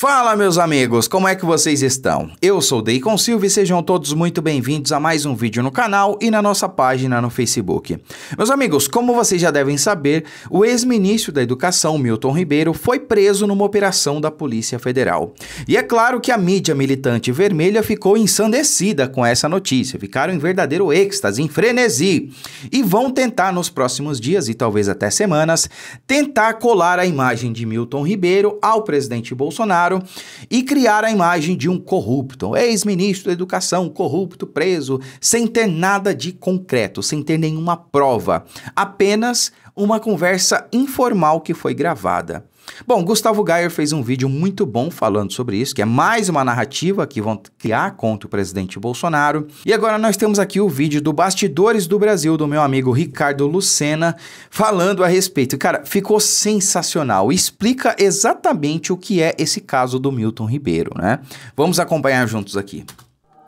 Fala, meus amigos, como é que vocês estão? Eu sou Deicon Silva e sejam todos muito bem-vindos a mais um vídeo no canal e na nossa página no Facebook. Meus amigos, como vocês já devem saber, o ex-ministro da Educação, Milton Ribeiro, foi preso numa operação da Polícia Federal. E é claro que a mídia militante vermelha ficou ensandecida com essa notícia, ficaram em verdadeiro êxtase, em frenesi, e vão tentar nos próximos dias e talvez até semanas tentar colar a imagem de Milton Ribeiro ao presidente Bolsonaro Bolsonaro e criar a imagem de um corrupto, ex-ministro da Educação, corrupto, preso, sem ter nada de concreto, sem ter nenhuma prova, apenas uma conversa informal que foi gravada. Bom, Gustavo Gayer fez um vídeo muito bom falando sobre isso, que é mais uma narrativa que vão criar contra o presidente Bolsonaro. E agora nós temos aqui o vídeo do Bastidores do Brasil, do meu amigo Ricardo Lucena, falando a respeito. Cara, ficou sensacional. Explica exatamente o que é esse caso do Milton Ribeiro, né? Vamos acompanhar juntos aqui.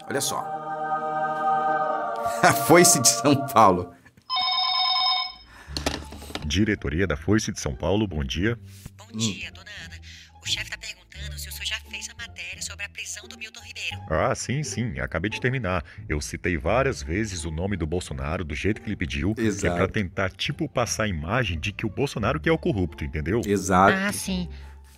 Olha só. A foice de São Paulo diretoria da Foice de São Paulo. Bom dia. Bom dia, dona Ana. O chefe está perguntando se o senhor já fez a matéria sobre a prisão do Milton Ribeiro. Ah, sim, sim. Acabei de terminar. Eu citei várias vezes o nome do Bolsonaro, do jeito que ele pediu. Exato. Que é para tentar, tipo, passar a imagem de que o Bolsonaro que é o corrupto, entendeu? Exato. Ah, sim.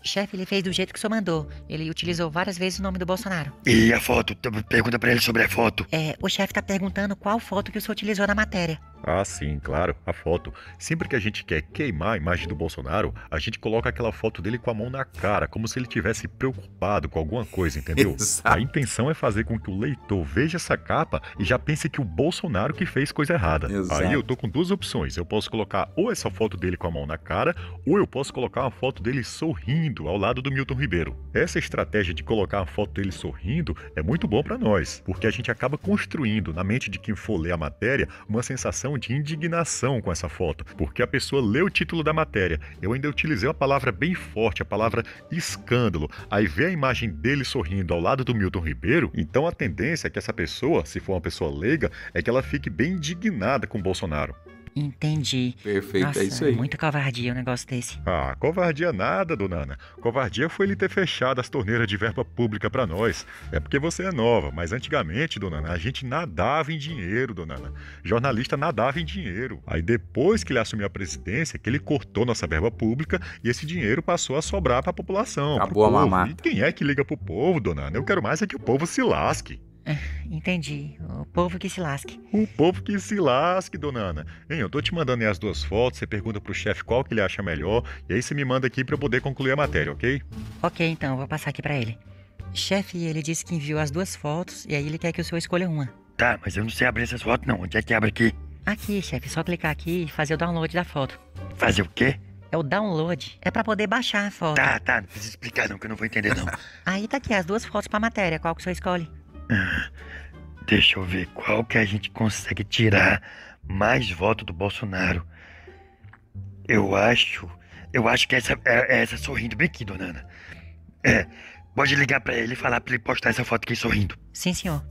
Chefe, ele fez do jeito que o senhor mandou. Ele utilizou várias vezes o nome do Bolsonaro. E a foto? Pergunta para ele sobre a foto. É, o chefe tá perguntando qual foto que o senhor utilizou na matéria. Ah, sim, claro, a foto. Sempre que a gente quer queimar a imagem do Bolsonaro, a gente coloca aquela foto dele com a mão na cara, como se ele tivesse preocupado com alguma coisa, entendeu? Exato. A intenção é fazer com que o leitor veja essa capa e já pense que o Bolsonaro que fez coisa errada. Exato. Aí eu tô com duas opções. Eu posso colocar ou essa foto dele com a mão na cara, ou eu posso colocar uma foto dele sorrindo ao lado do Milton Ribeiro. Essa estratégia de colocar a foto dele sorrindo é muito bom para nós, porque a gente acaba construindo na mente de quem for ler a matéria uma sensação de indignação com essa foto, porque a pessoa leu o título da matéria. Eu ainda utilizei uma palavra bem forte, a palavra escândalo. Aí vê a imagem dele sorrindo ao lado do Milton Ribeiro, então a tendência é que essa pessoa, se for uma pessoa leiga, é que ela fique bem indignada com Bolsonaro. Entendi. Perfeito, é Nossa, é isso aí. Muita covardia um negócio desse. Ah, covardia nada, dona Ana. Covardia foi ele ter fechado as torneiras de verba pública para nós. É porque você é nova, mas antigamente, dona Ana, a gente nadava em dinheiro, dona Ana. Jornalista nadava em dinheiro. Aí depois que ele assumiu a presidência, que ele cortou nossa verba pública e esse dinheiro passou a sobrar para a população. Acabou a mamata. E quem é que liga pro povo, dona Ana? Eu quero mais é que o povo se lasque. É, entendi. O povo que se lasque. O povo que se lasque, dona Ana. Hein, eu tô te mandando aí as duas fotos, você pergunta pro chefe qual que ele acha melhor, e aí você me manda aqui para eu poder concluir a matéria, ok? Ok, então, vou passar aqui para ele. Chefe, ele disse que enviou as duas fotos e aí ele quer que o senhor escolha uma. Tá, mas eu não sei abrir essas fotos não. Onde é que abre aqui? Aqui, chefe, só clicar aqui e fazer o download da foto. Fazer o quê? É o download. É para poder baixar a foto. Tá, tá, não precisa explicar não, que eu não vou entender não. aí tá aqui as duas fotos pra matéria, qual que o senhor escolhe? Ah, deixa eu ver qual que a gente consegue tirar mais voto do Bolsonaro. Eu acho. Eu acho que essa é, é essa sorrindo bem aqui, dona Ana. É, pode ligar para ele e falar para ele postar essa foto aqui sorrindo. Sim, senhor.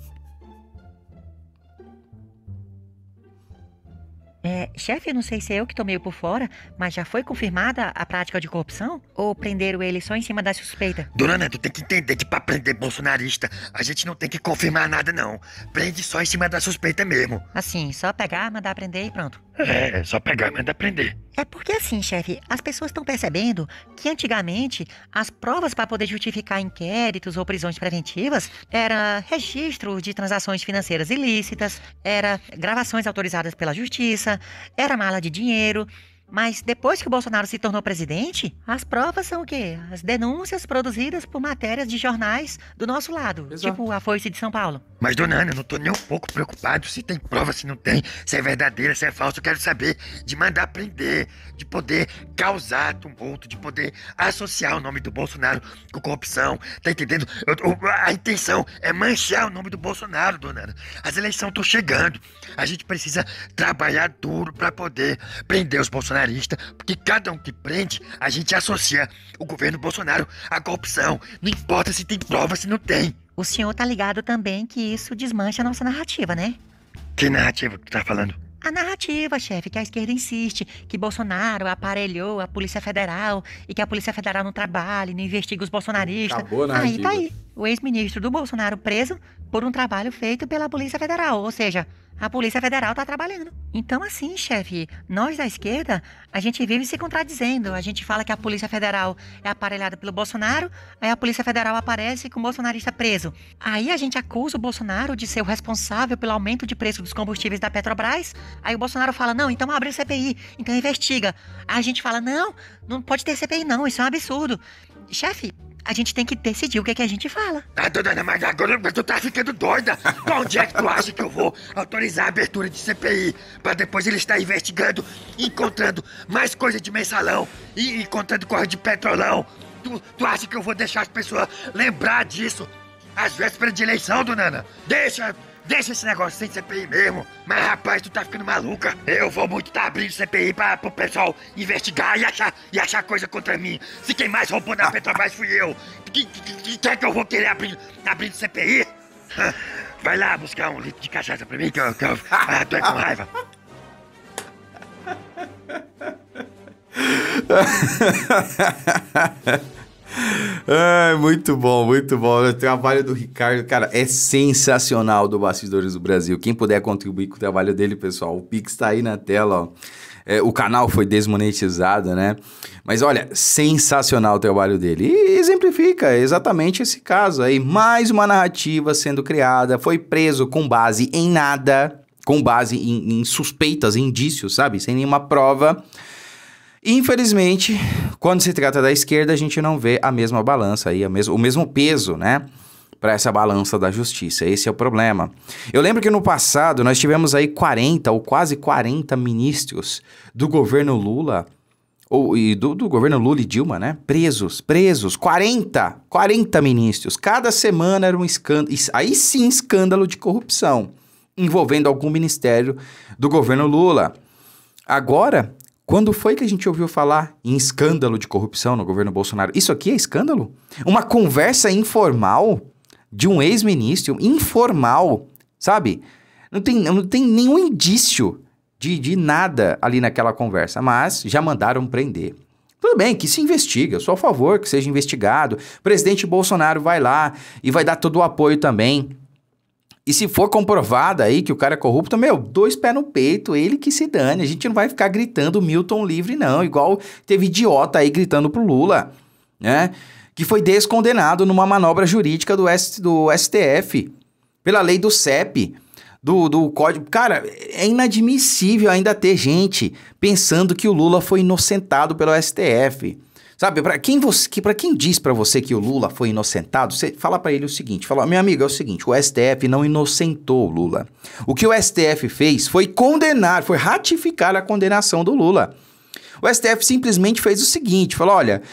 É, chefe, não sei se é eu que tô meio por fora, mas já foi confirmada a prática de corrupção? Ou prenderam ele só em cima da suspeita? Durana, tu tem que entender que pra prender bolsonarista, a gente não tem que confirmar nada, não. Prende só em cima da suspeita mesmo. Assim, só pegar, mandar prender e pronto. É, é, só pegar e mandar aprender. É porque assim, chefe, as pessoas estão percebendo que antigamente as provas para poder justificar inquéritos ou prisões preventivas era registro de transações financeiras ilícitas, era gravações autorizadas pela justiça, era mala de dinheiro. Mas depois que o Bolsonaro se tornou presidente, as provas são o quê? As denúncias produzidas por matérias de jornais do nosso lado, Exato. tipo a Foice de São Paulo. Mas, dona Ana, eu não tô nem um pouco preocupado se tem prova, se não tem, se é verdadeira, se é falsa. Eu quero saber de mandar prender, de poder causar tumulto, de poder associar o nome do Bolsonaro com corrupção. Tá entendendo? Eu, eu, a intenção é manchar o nome do Bolsonaro, dona Ana. As eleições estão chegando. A gente precisa trabalhar duro para poder prender os bolsonaristas, porque cada um que prende, a gente associa o governo Bolsonaro à corrupção. Não importa se tem prova, se não tem. O senhor tá ligado também que isso desmancha a nossa narrativa, né? Que narrativa que tu tá falando? A narrativa, chefe, que a esquerda insiste que Bolsonaro aparelhou a Polícia Federal e que a Polícia Federal não trabalha, não investiga os bolsonaristas. Acabou a narrativa. Aí tá aí, o ex-ministro do Bolsonaro preso por um trabalho feito pela Polícia Federal, ou seja, a Polícia Federal está trabalhando. Então, assim, chefe, nós da esquerda, a gente vive se contradizendo. A gente fala que a Polícia Federal é aparelhada pelo Bolsonaro, aí a Polícia Federal aparece com o bolsonarista preso. Aí a gente acusa o Bolsonaro de ser o responsável pelo aumento de preço dos combustíveis da Petrobras. Aí o Bolsonaro fala: não, então abre o CPI, então investiga. Aí a gente fala: não, não pode ter CPI, não, isso é um absurdo. Chefe, a gente tem que decidir o que é que a gente fala. Tá, dona Ana, mas agora tu tá ficando doida. Pra onde é que tu acha que eu vou autorizar a abertura de CPI? Pra depois ele estar investigando, encontrando mais coisa de mensalão e encontrando coisa de petrolão. Tu, tu acha que eu vou deixar as pessoas lembrar disso? Às vésperas de eleição, dona Ana. Deixa, deixa esse negócio sem CPI mesmo. Mas, rapaz, tu tá ficando maluca. Eu vou muito abrir tá abrindo CPI pra, pro pessoal investigar e achar, e achar coisa contra mim. Se quem mais roubou na Petrobras fui eu. Que, que, que, que que eu vou querer abrir, abrir CPI? Vai lá buscar um litro de cachaça pra mim, que eu, que eu, ah, tô com raiva. É, muito bom, muito bom. O trabalho do Ricardo, cara, é sensacional do Bastidores do Brasil. Quem puder contribuir com o trabalho dele, pessoal, o Pix tá aí na tela, ó. É, o canal foi desmonetizado, né? Mas olha, sensacional o trabalho dele. E exemplifica exatamente esse caso aí. Mais uma narrativa sendo criada, foi preso com base em nada, com base em, em suspeitas, indícios, sabe? Sem nenhuma prova. Infelizmente, quando se trata da esquerda, a gente não vê a mesma balança aí, a o mesmo peso, né? Para essa balança da justiça. Esse é o problema. Eu lembro que no passado nós tivemos aí 40 ou quase 40 ministros do governo Lula ou, e do, do, governo Lula e Dilma, né? Presos, presos, 40, 40 ministros. Cada semana era um escândalo, aí sim escândalo de corrupção envolvendo algum ministério do governo Lula. Agora, quando foi que a gente ouviu falar em escândalo de corrupção no governo Bolsonaro? Isso aqui é escândalo? Uma conversa informal de um ex-ministro, informal, sabe? Não tem, não tem nenhum indício de, de nada ali naquela conversa, mas já mandaram prender. Tudo bem, que se investiga, eu sou a favor que seja investigado. O presidente Bolsonaro vai lá e vai dar todo o apoio também. E se for comprovado aí que o cara é corrupto, meu, dois pés no peito, ele que se dane. A gente não vai ficar gritando Milton livre, não. Igual teve idiota aí gritando pro Lula, né? Que foi descondenado numa manobra jurídica do, S, do STF, pela lei do CEP, do, do código. Cara, é inadmissível ainda ter gente pensando que o Lula foi inocentado pelo STF. Sabe, para quem você, que para quem diz para você que o Lula foi inocentado, você fala para ele o seguinte, fala: "Meu amigo, é o seguinte, o STF não inocentou o Lula. O que o STF fez foi condenar, foi ratificar a condenação do Lula." O STF simplesmente fez o seguinte: falou, olha,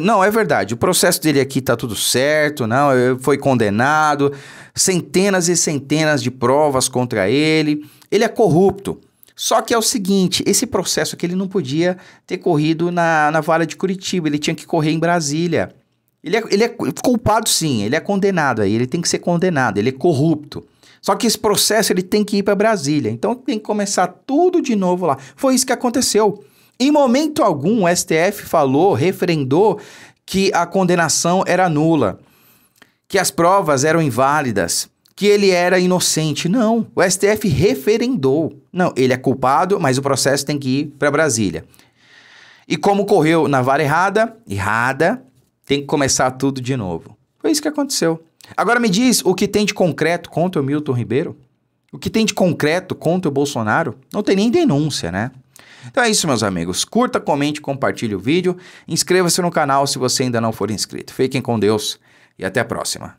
não, é verdade, o processo dele aqui tá tudo certo, não, foi condenado, centenas e centenas de provas contra ele, ele é corrupto. Só que é o seguinte, esse processo aqui ele não podia ter corrido na, na Vara de Curitiba, ele tinha que correr em Brasília. Ele é, ele é culpado sim, ele é condenado aí, ele tem que ser condenado, ele é corrupto. Só que esse processo ele tem que ir para Brasília, então tem que começar tudo de novo lá. Foi isso que aconteceu. Em momento algum, o STF falou, referendou que a condenação era nula, que as provas eram inválidas que ele era inocente. Não, o STF referendou. Não, ele é culpado, mas o processo tem que ir para Brasília. E como correu na vara errada, errada, tem que começar tudo de novo. Foi isso que aconteceu. Agora me diz o que tem de concreto contra o Milton Ribeiro? O que tem de concreto contra o Bolsonaro? Não tem nem denúncia, né? Então é isso, meus amigos. Curta, comente, compartilhe o vídeo. Inscreva-se no canal se você ainda não for inscrito. Fiquem com Deus e até a próxima.